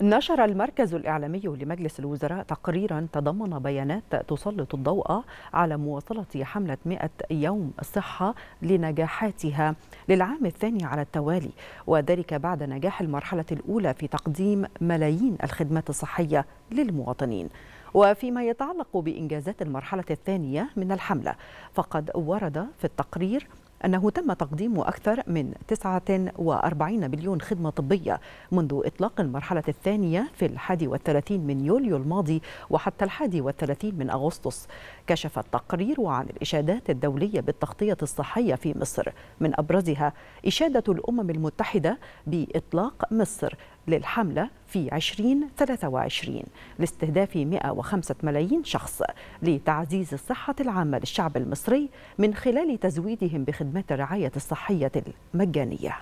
نشر المركز الإعلامي لمجلس الوزراء تقريرا تضمن بيانات تسلط الضوء على مواصلة حملة 100 يوم الصحة لنجاحاتها للعام الثاني على التوالي وذلك بعد نجاح المرحلة الأولى في تقديم ملايين الخدمات الصحية للمواطنين وفيما يتعلق بإنجازات المرحلة الثانية من الحملة فقد ورد في التقرير أنه تم تقديم أكثر من 49 مليون خدمة طبية منذ إطلاق المرحلة الثانية في 31 من يوليو الماضي وحتى 31 من أغسطس كشف التقرير عن الإشادات الدولية بالتغطية الصحية في مصر من أبرزها إشادة الأمم المتحدة بإطلاق مصر للحملة في 2023 لاستهداف 105 ملايين شخص لتعزيز الصحة العامة للشعب المصري من خلال تزويدهم بخدمات الرعاية الصحية المجانية